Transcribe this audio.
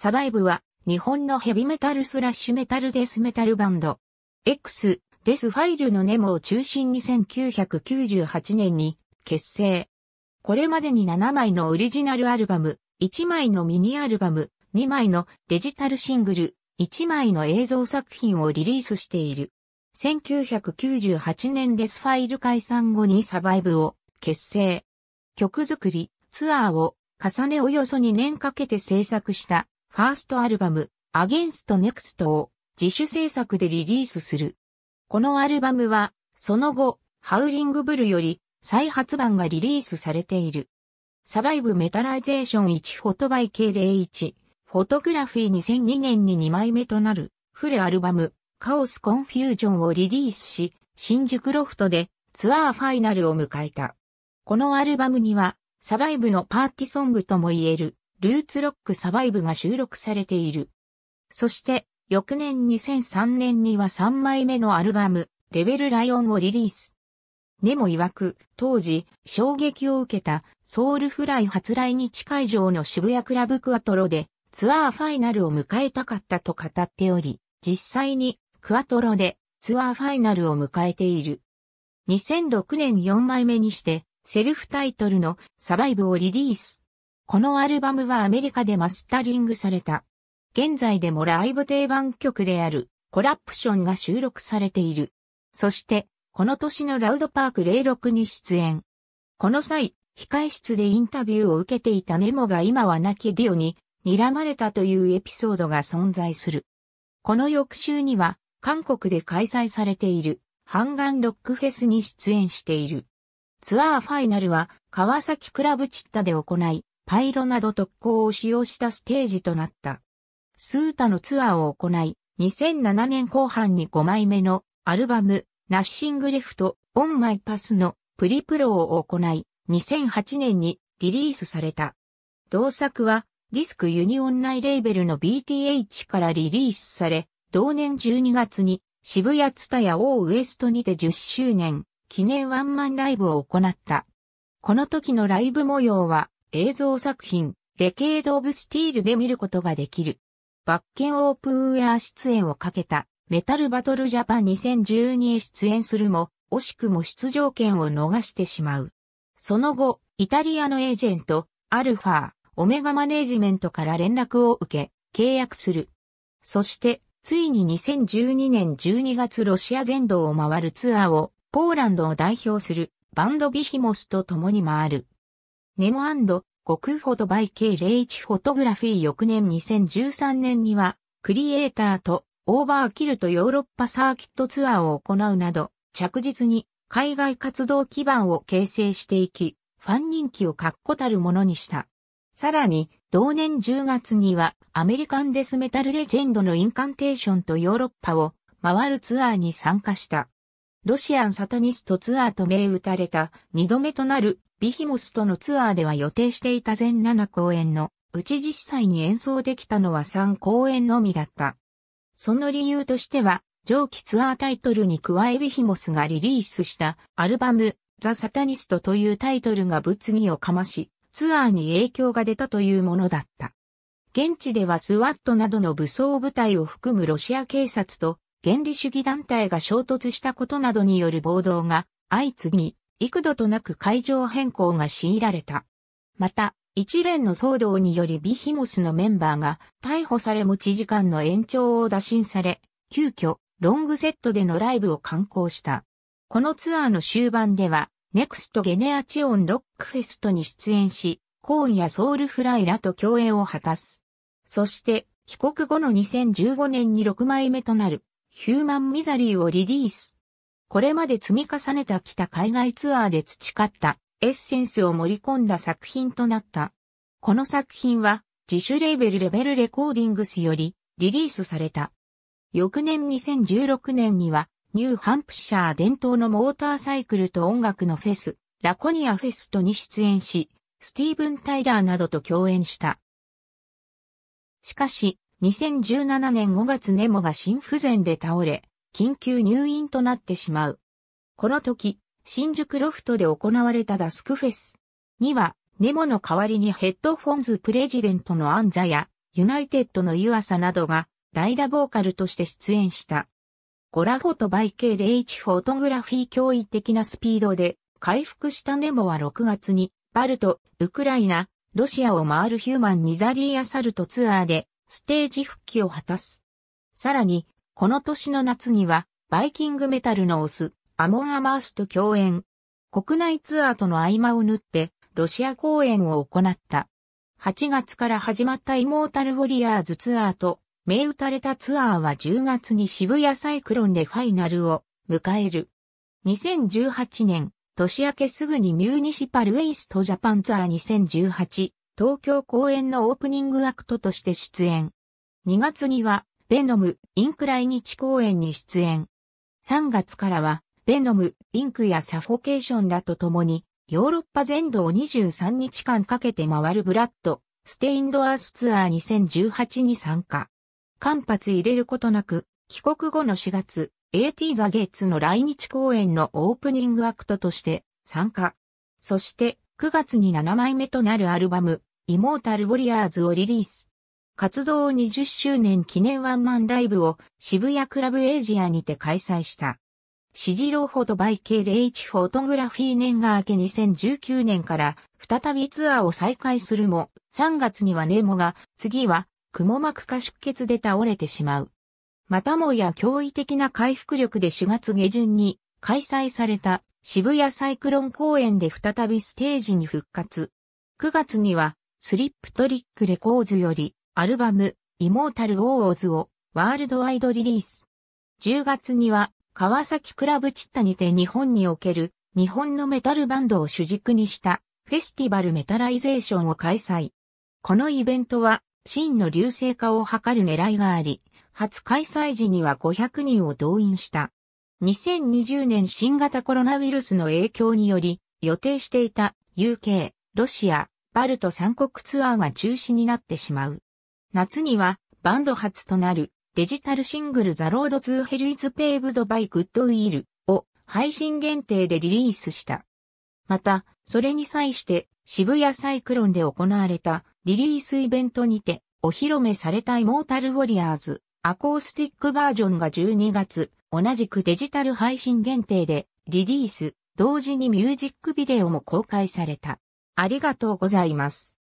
サバイブは日本のヘビメタルスラッシュメタルデスメタルバンド。X デスファイルのネモを中心に1998年に結成。これまでに7枚のオリジナルアルバム、1枚のミニアルバム、2枚のデジタルシングル、1枚の映像作品をリリースしている。1998年デスファイル解散後にサバイブを結成。曲作り、ツアーを重ねおよそ2年かけて制作したファーストアルバム、アゲンストネクストを自主制作でリリースする。このアルバムは、その後、ハウリングブルより再発版がリリースされている。サバイブメタライゼーション1フォトバイ K01、フォトグラフィー2002年に2枚目となるフルアルバム、カオスコンフュージョンをリリースし、新宿ロフトでツアーファイナルを迎えた。このアルバムには、サバイブのパーティソングとも言えるルーツロックサバイブが収録されている。そして、翌年2003年には3枚目のアルバム、レベルライオンをリリース。ネも曰く、当時、衝撃を受けた、ソウルフライ初来日会場の渋谷クラブクアトロで、ツアーファイナルを迎えたかったと語っており、実際に、クアトロで、ツアーファイナルを迎えている。2006年4枚目にして、セルフタイトルのサバイブをリリース。このアルバムはアメリカでマスタリングされた。現在でもライブ定番曲であるコラプションが収録されている。そして、この年のラウドパーク06に出演。この際、控室でインタビューを受けていたネモが今は亡きディオに睨まれたというエピソードが存在する。この翌週には、韓国で開催されているハンガンロックフェスに出演している。ツアーファイナルは川崎クラブチッタで行い、パイロなど特攻を使用したステージとなった。スータのツアーを行い、2007年後半に5枚目のアルバム、ナッシングレフト、オンマイパスのプリプロを行い、2008年にリリースされた。同作はディスクユニオン内レーベルの BTH からリリースされ、同年12月に渋谷ツタヤオーウエストにて10周年記念ワンマンライブを行った。この時のライブ模様は映像作品、レケード・オブ・スティールで見ることができる。バッケンオープンウェア出演をかけたメタルバトルジャパン2012へ出演するも、惜しくも出場権を逃してしまう。その後、イタリアのエージェント、アルファ、オメガマネージメントから連絡を受け、契約する。そして、ついに2012年12月ロシア全土を回るツアーを、ポーランドを代表するバンドビヒモスと共に回る。ネモ国フォトバイ K01 フォトグラフィー翌年2013年には、クリエイターとオーバーキルとヨーロッパサーキットツアーを行うなど、着実に海外活動基盤を形成していき、ファン人気を確固たるものにした。さらに、同年10月には、アメリカンデスメタルレジェンドのインカンテーションとヨーロッパを回るツアーに参加した。ロシアンサタニストツアーと銘打たれた2度目となるビヒモスとのツアーでは予定していた全7公演のうち実際に演奏できたのは3公演のみだった。その理由としては、上記ツアータイトルに加えビヒモスがリリースしたアルバムザ・サタニストというタイトルが物議をかまし、ツアーに影響が出たというものだった。現地ではスワットなどの武装部隊を含むロシア警察と原理主義団体が衝突したことなどによる暴動が相次ぎ、幾度となく会場変更が強いられた。また、一連の騒動によりビヒモスのメンバーが逮捕され持ち時間の延長を打診され、急遽、ロングセットでのライブを観光した。このツアーの終盤では、ネクストゲネアチオンロックフェストに出演し、コーンやソウルフライらと共演を果たす。そして、帰国後の2015年に6枚目となる、ヒューマンミザリーをリリース。これまで積み重ねた北海外ツアーで培ったエッセンスを盛り込んだ作品となった。この作品は自主レーベルレベルレコーディングスよりリリースされた。翌年2016年にはニューハンプシャー伝統のモーターサイクルと音楽のフェス、ラコニアフェストに出演し、スティーブン・タイラーなどと共演した。しかし、2017年5月ネモが心不全で倒れ、緊急入院となってしまう。この時、新宿ロフトで行われたダスクフェスには、ネモの代わりにヘッドフォンズプレジデントのアンザや、ユナイテッドのユアサなどが、代打ボーカルとして出演した。ゴラフォトバイケレ0 1フォトグラフィー驚異的なスピードで、回復したネモは6月に、バルト、ウクライナ、ロシアを回るヒューマンミザリーアサルトツアーで、ステージ復帰を果たす。さらに、この年の夏には、バイキングメタルのオス、アモン・アマースと共演。国内ツアーとの合間を縫って、ロシア公演を行った。8月から始まったイモータル・ウォリアーズツアーと、銘打たれたツアーは10月に渋谷サイクロンでファイナルを迎える。2018年、年明けすぐにミューニシパル・ウェイスト・ジャパンツアー2018、東京公演のオープニングアクトとして出演。2月には、ベノム、インク来日公演に出演。3月からは、ベノム、インクやサフォケーションらと共に、ヨーロッパ全土を23日間かけて回るブラッド、ステインドアースツアー2018に参加。間髪入れることなく、帰国後の4月、AT ザゲッツの来日公演のオープニングアクトとして参加。そして、9月に7枚目となるアルバム、イモータル・ウォリアーズをリリース。活動20周年記念ワンマンライブを渋谷クラブエイジアにて開催した。シジローフォトバイレイチフォトグラフィー年が明け2019年から再びツアーを再開するも、3月にはネモが、次は、雲も膜下出血で倒れてしまう。またもや驚異的な回復力で4月下旬に開催された渋谷サイクロン公演で再びステージに復活。9月にはスリップトリックレコーズよりアルバム、イモータル・オーオーズをワールドワイドリリース。10月には、川崎クラブチッタにて日本における日本のメタルバンドを主軸にしたフェスティバルメタライゼーションを開催。このイベントは、真の流星化を図る狙いがあり、初開催時には500人を動員した。2020年新型コロナウイルスの影響により、予定していた UK、ロシア、バルト三国ツアーが中止になってしまう。夏にはバンド初となるデジタルシングルザロードツーヘルイズペイブドバイグッドウィールを配信限定でリリースした。また、それに際して渋谷サイクロンで行われたリリースイベントにてお披露目されたイモータルウォリアーズアコースティックバージョンが12月同じくデジタル配信限定でリリース同時にミュージックビデオも公開された。ありがとうございます。